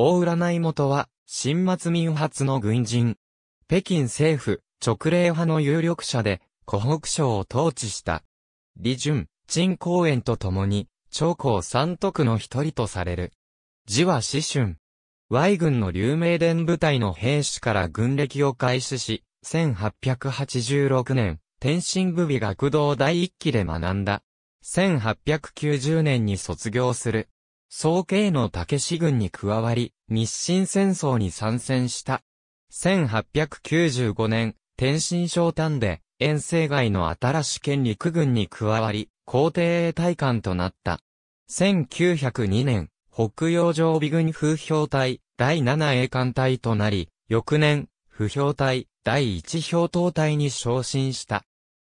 大占い元は、新末民発の軍人。北京政府、直令派の有力者で、湖北省を統治した。李淳、陳公園と共に、長江三徳の一人とされる。字は師春。Y 軍の流明伝部隊の兵士から軍歴を開始し、1886年、天津部美学堂第一期で学んだ。1890年に卒業する。総計の武士軍に加わり、日清戦争に参戦した。1895年、天津商丹で、遠征外の新し県陸軍に加わり、皇帝衛隊官となった。1902年、北洋常備軍風評隊、第7栄艦隊となり、翌年、不評隊、第1評等隊に昇進した。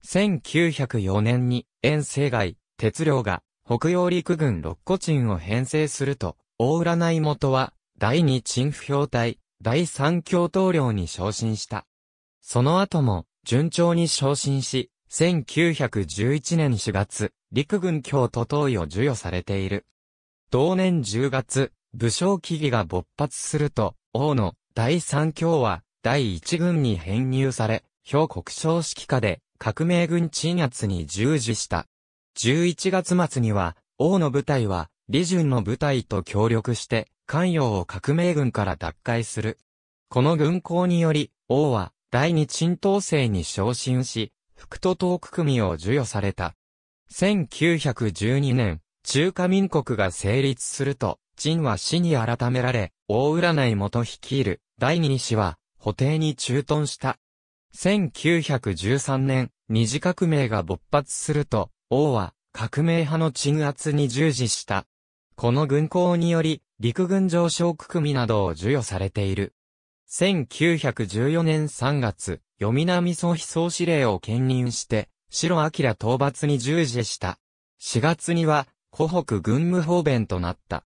1904年に、遠征外、鉄量が、北洋陸軍六個鎮を編成すると、大占い元は、第二鎮不評隊、第三共闘領に昇進した。その後も、順調に昇進し、1911年4月、陸軍京都等位を授与されている。同年10月、武将機義が勃発すると、王の第三共は、第一軍に編入され、表国省指揮下で、革命軍鎮圧に従事した。11月末には、王の部隊は、李順の部隊と協力して、関陽を革命軍から奪回する。この軍港により、王は、第二鎮東制に昇進し、福都東区組を授与された。1912年、中華民国が成立すると、陳は死に改められ、大占い元率いる第二死は、補定に駐屯した。1913年、二次革命が勃発すると、王は革命派の鎮圧に従事した。この軍港により、陸軍上昇区組などを授与されている。1914年3月、読南総非総司令を兼任して、白明討伐に従事した。4月には、湖北軍務方便となった。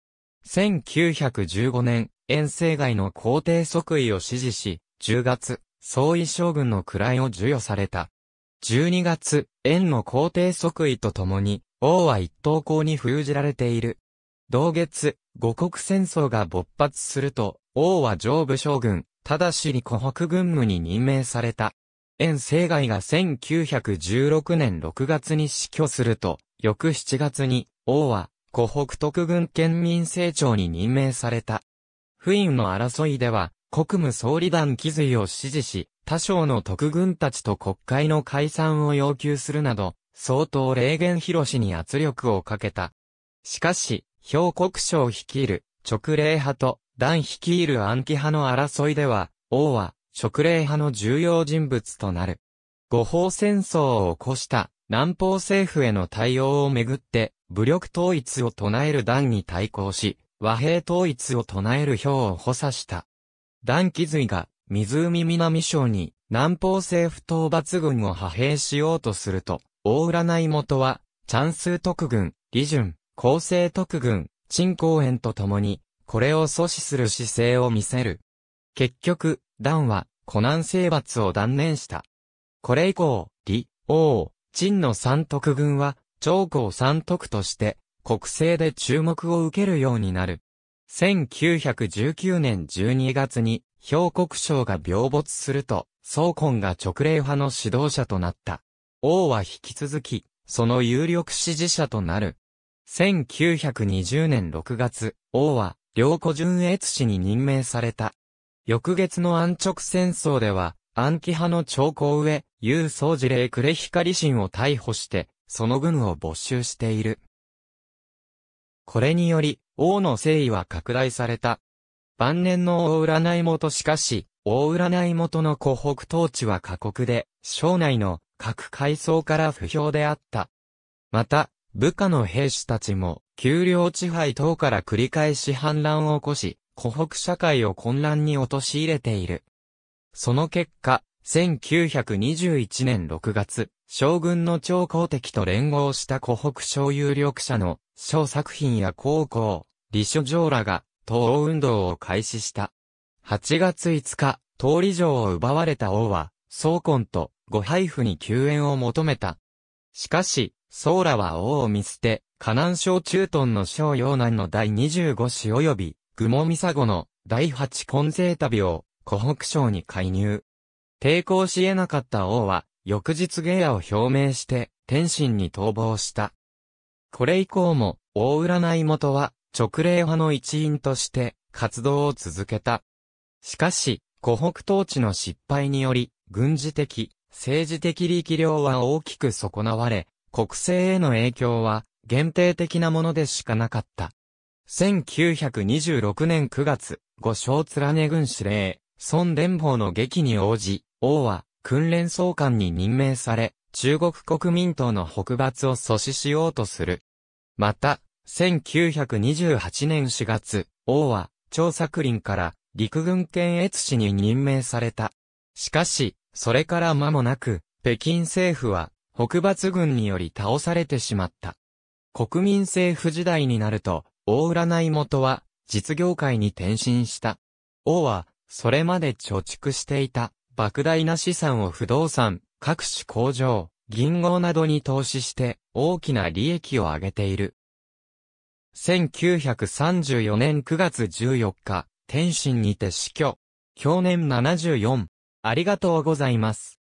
1915年、遠征外の皇帝即位を支持し、10月、総意将軍の位を授与された。12月、円の皇帝即位とともに、王は一等皇に封じられている。同月、五国戦争が勃発すると、王は上部将軍、ただしに湖北軍務に任命された。円生外が1916年6月に死去すると、翌7月に、王は、湖北特軍県民政庁に任命された。不院の争いでは、国務総理団気髄を支持し、他省の特軍たちと国会の解散を要求するなど、相当霊言広しに圧力をかけた。しかし、兵国省率いる直令派と団率いる暗記派の争いでは、王は直令派の重要人物となる。五方戦争を起こした南方政府への対応をめぐって、武力統一を唱える団に対抗し、和平統一を唱える票を補佐した。団気髄が湖南省に南方政府討伐軍を派兵しようとすると、大占い元は、チャンス特軍、李順、厚生特軍、陳公園と共に、これを阻止する姿勢を見せる。結局、段は、湖南征伐を断念した。これ以降、李、王、陳の三徳軍は、長江三徳として、国政で注目を受けるようになる。1919年12月に、兵国省が病没すると、総根が直令派の指導者となった。王は引き続き、その有力支持者となる。1920年6月、王は、良子純越氏に任命された。翌月の安直戦争では、暗記派の長江上、有総司令呉光臣を逮捕して、その軍を没収している。これにより、王の誠意は拡大された。晩年の大占い元しかし、大占い元の湖北統治は過酷で、省内の各階層から不評であった。また、部下の兵士たちも、給料地配等から繰り返し反乱を起こし、湖北社会を混乱に陥れている。その結果、1921年6月、将軍の超公敵と連合した湖北省有力者の、小作品や高校、李書城らが、党運動を開始した。8月5日、通り城を奪われた王は、総根とご配布に救援を求めた。しかし、ソーラは王を見捨て、河南省中東の省陽南の第25市及び、雲門ミサゴの第8根性旅を湖北省に介入。抵抗し得なかった王は、翌日ゲ野を表明して、天津に逃亡した。これ以降も、大占い元は、直令派の一員として活動を続けた。しかし、湖北統治の失敗により、軍事的、政治的力量は大きく損なわれ、国政への影響は限定的なものでしかなかった。1926年9月、五章連根軍司令、孫伝法の劇に応じ、王は訓練総監に任命され、中国国民党の北伐を阻止しようとする。また、1928年4月、王は、張作林から陸軍検閲使に任命された。しかし、それから間もなく、北京政府は、北伐軍により倒されてしまった。国民政府時代になると、大占い元は、実業界に転身した。王は、それまで貯蓄していた、莫大な資産を不動産、各種工場、銀行などに投資して、大きな利益を上げている。1934年9月14日、天津にて死去。去年74。ありがとうございます。